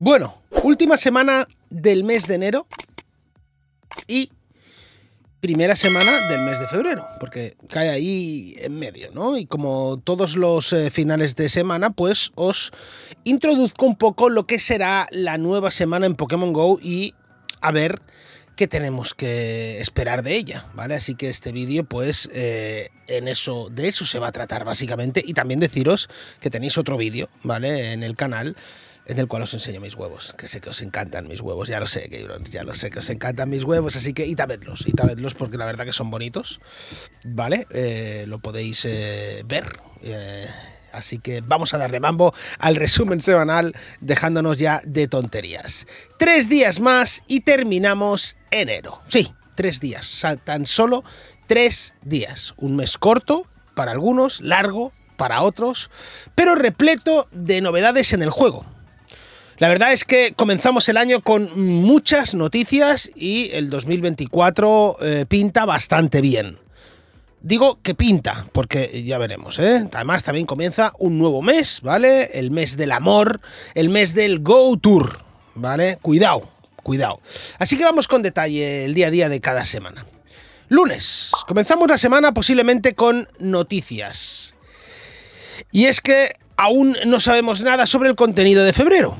Bueno, última semana del mes de enero y primera semana del mes de febrero, porque cae ahí en medio, ¿no? Y como todos los eh, finales de semana, pues os introduzco un poco lo que será la nueva semana en Pokémon Go y a ver qué tenemos que esperar de ella, ¿vale? Así que este vídeo, pues, eh, en eso, de eso se va a tratar básicamente. Y también deciros que tenéis otro vídeo, ¿vale? En el canal en el cual os enseño mis huevos, que sé que os encantan mis huevos, ya lo sé, ya lo sé que os encantan mis huevos, así que y itabedlos porque la verdad que son bonitos, ¿vale? Eh, lo podéis eh, ver. Eh, así que vamos a darle mambo al resumen semanal, dejándonos ya de tonterías. Tres días más y terminamos enero. Sí, tres días, tan solo tres días. Un mes corto para algunos, largo para otros, pero repleto de novedades en el juego la verdad es que comenzamos el año con muchas noticias y el 2024 eh, pinta bastante bien. Digo que pinta, porque ya veremos, ¿eh? Además también comienza un nuevo mes, ¿vale? El mes del amor, el mes del Go Tour, ¿vale? Cuidado, cuidado. Así que vamos con detalle el día a día de cada semana. Lunes, comenzamos la semana posiblemente con noticias. Y es que aún no sabemos nada sobre el contenido de febrero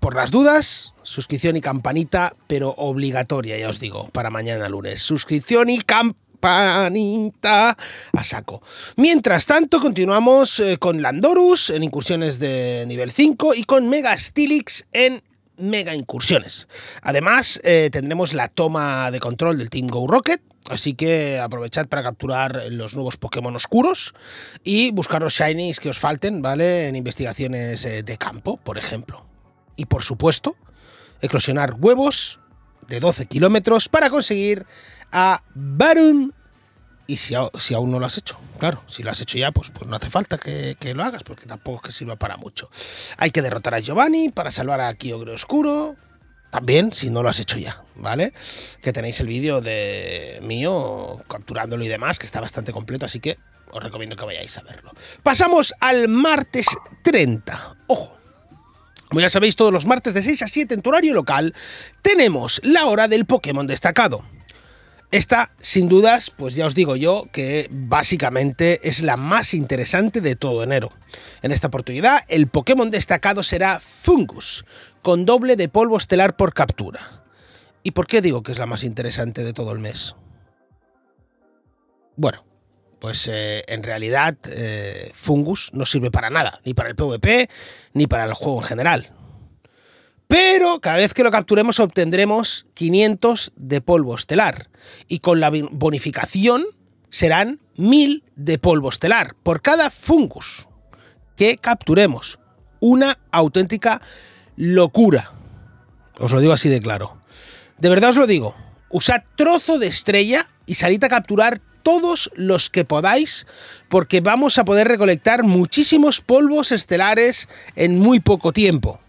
por las dudas, suscripción y campanita, pero obligatoria, ya os digo, para mañana lunes. Suscripción y campanita a saco. Mientras tanto, continuamos eh, con Landorus en incursiones de nivel 5 y con Mega Stilix en mega incursiones. Además, eh, tendremos la toma de control del Team Go Rocket, así que aprovechad para capturar los nuevos Pokémon oscuros y buscar los shinies que os falten, ¿vale? En investigaciones eh, de campo, por ejemplo y, por supuesto, eclosionar huevos de 12 kilómetros para conseguir a Barun. Y si, aún no lo has hecho, claro, si lo has hecho ya, pues, pues no hace falta que, lo hagas, porque tampoco es que sirva para mucho. Hay que derrotar a Giovanni para salvar a Kyogre Oscuro, también si no lo has hecho ya, ¿vale? Que tenéis el vídeo de mío capturándolo y demás, que está bastante completo, así que os recomiendo que vayáis a verlo. Pasamos al martes 30. Ojo, como ya sabéis, todos los martes de 6 a 7 en tu horario local tenemos la hora del Pokémon destacado. Esta, sin dudas, pues ya os digo yo que básicamente es la más interesante de todo enero. En esta oportunidad, el Pokémon destacado será Fungus, con doble de polvo estelar por captura. ¿Y por qué digo que es la más interesante de todo el mes? Bueno, pues eh, en realidad eh, Fungus no sirve para nada, ni para el PvP, ni para el juego en general. Pero cada vez que lo capturemos obtendremos 500 de polvo estelar. Y con la bonificación serán 1000 de polvo estelar por cada fungus que capturemos. Una auténtica locura. Os lo digo así de claro. De verdad os lo digo. Usad trozo de estrella y salid a capturar todos los que podáis, porque vamos a poder recolectar muchísimos polvos estelares en muy poco tiempo.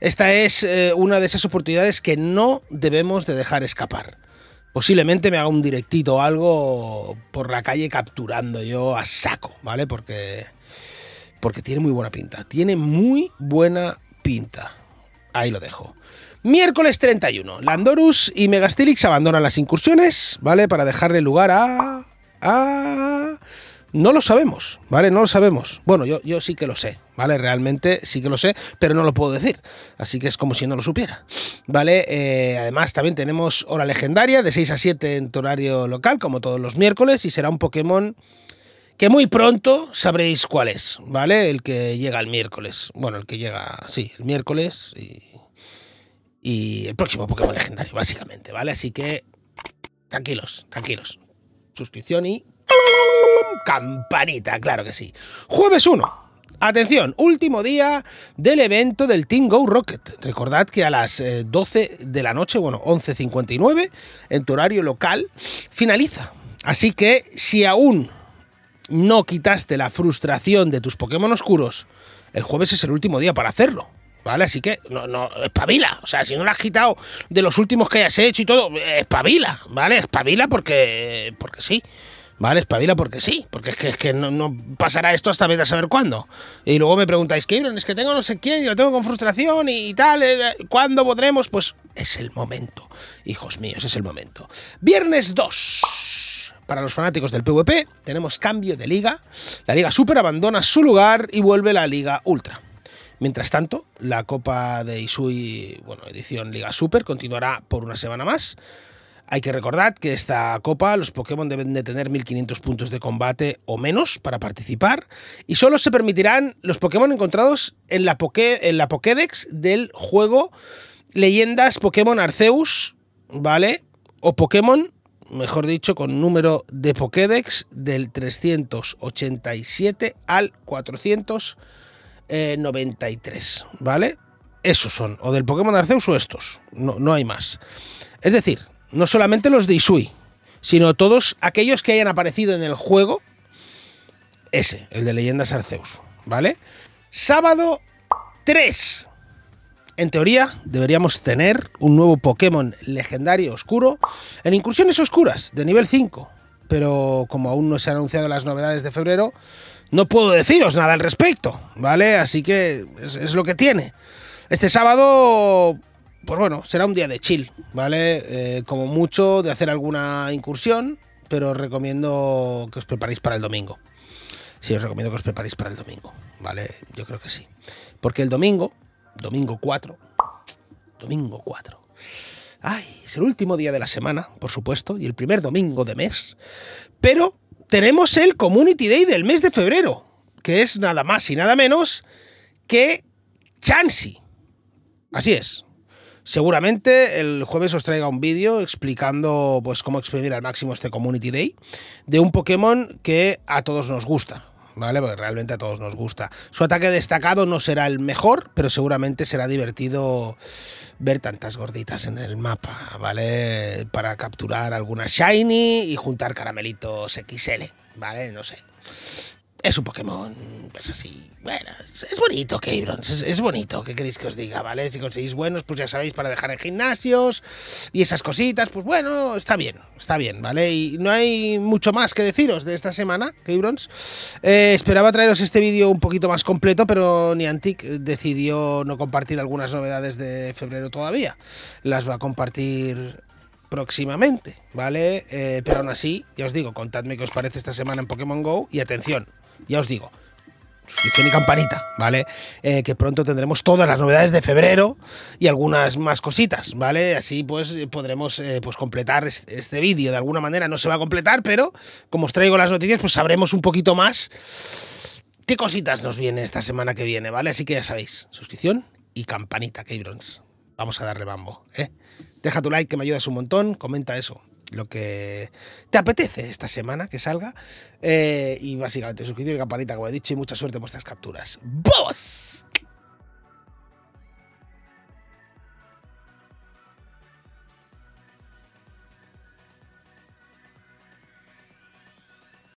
Esta es eh, una de esas oportunidades que no debemos de dejar escapar. Posiblemente me haga un directito o algo por la calle capturando yo a saco, ¿vale? Porque, porque tiene muy buena pinta. Tiene muy buena pinta. Ahí lo dejo. Miércoles 31, Landorus y Megastilix abandonan las incursiones, ¿vale? Para dejarle lugar a... a... No lo sabemos, ¿vale? No lo sabemos. Bueno, yo, yo sí que lo sé, ¿vale? Realmente sí que lo sé, pero no lo puedo decir. Así que es como si no lo supiera, ¿vale? Eh, además, también tenemos Hora Legendaria de 6 a 7 en tu horario local, como todos los miércoles, y será un Pokémon que muy pronto sabréis cuál es, ¿vale? El que llega el miércoles. Bueno, el que llega, sí, el miércoles y y el próximo Pokémon legendario, básicamente, ¿vale? Así que tranquilos, tranquilos. Suscripción y campanita, claro que sí. Jueves 1. Atención, último día del evento del Team Go Rocket. Recordad que a las 12 eh, de la noche, bueno, 11.59, en tu horario local, finaliza. Así que si aún no quitaste la frustración de tus Pokémon oscuros, el jueves es el último día para hacerlo. ¿vale? Así que no, no, espabila. O sea, si no la has quitado de los últimos que hayas hecho y todo, espabila, ¿vale? Espabila porque, porque sí. ¿Vale? Espabila porque sí, porque es que, es que no, pasará esto hasta vez a saber cuándo. Y luego me preguntáis, ¿qué Es que tengo no sé quién y lo tengo con frustración y, y tal. Eh, eh, ¿Cuándo podremos? Pues es el momento, hijos míos, es el momento. Viernes 2. Para los fanáticos del PvP tenemos cambio de liga. La Liga Super abandona su lugar y vuelve la Liga Ultra. Mientras tanto, la Copa de Isui, bueno, edición Liga Super, continuará por una semana más. Hay que recordar que esta copa los Pokémon deben de tener 1500 puntos de combate o menos para participar y solo se permitirán los Pokémon encontrados en la, en la Pokédex del juego Leyendas Pokémon Arceus, ¿vale? O Pokémon, mejor dicho, con número de Pokédex del 387 al 400. 93, eh, ¿vale? Esos son, o del Pokémon Arceus o estos, no, no hay más. Es decir, no solamente los de Isui, sino todos aquellos que hayan aparecido en el juego, ese, el de Leyendas Arceus, ¿vale? Sábado 3. En teoría, deberíamos tener un nuevo Pokémon legendario oscuro en incursiones oscuras de nivel 5, pero como aún no se han anunciado las novedades de febrero, no puedo deciros nada al respecto, ¿vale? Así que es, lo que tiene. Este sábado, pues bueno, será un día de chill, ¿vale? Eh, como mucho de hacer alguna incursión, pero os recomiendo que os preparéis para el domingo. Sí, os recomiendo que os preparéis para el domingo, ¿vale? Yo creo que sí. Porque el domingo, domingo 4, domingo 4. Ay, es el último día de la semana, por supuesto, y el primer domingo de mes. Pero tenemos el Community Day del mes de febrero, que es nada más y nada menos que Chansey. Así es. Seguramente el jueves os traiga un vídeo explicando pues, cómo exprimir al máximo este Community Day de un Pokémon que a todos nos gusta. ¿vale? Porque realmente a todos nos gusta. Su ataque destacado no será el mejor, pero seguramente será divertido ver tantas gorditas en el mapa, ¿vale? Para capturar alguna shiny y juntar caramelitos XL, ¿vale? No sé es un Pokémon, pues así. Bueno, es, bonito, Keybrons, es, bonito. ¿Qué queréis que os diga, vale? Si conseguís buenos, pues ya sabéis, para dejar en gimnasios y esas cositas, pues bueno, está bien, está bien, ¿vale? Y no hay mucho más que deciros de esta semana, Keybrons. Eh, esperaba traeros este vídeo un poquito más completo, pero Niantic decidió no compartir algunas novedades de febrero todavía. Las va a compartir próximamente, ¿vale? Eh, pero aún así, ya os digo, contadme qué os parece esta semana en Pokémon Go y atención, ya os digo, suscripción y campanita, ¿vale? Eh, que pronto tendremos todas las novedades de febrero y algunas más cositas, ¿vale? Así pues podremos eh, pues completar este, vídeo. De alguna manera no se va a completar, pero como os traigo las noticias, pues sabremos un poquito más qué cositas nos viene esta semana que viene, ¿vale? Así que ya sabéis, suscripción y campanita, que Vamos a darle bambo, ¿eh? Deja tu like que me ayudas un montón, comenta eso, lo que te apetece esta semana que salga. Eh, y básicamente suscribir y campanita, como he dicho, y mucha suerte en vuestras capturas. ¡Vamos!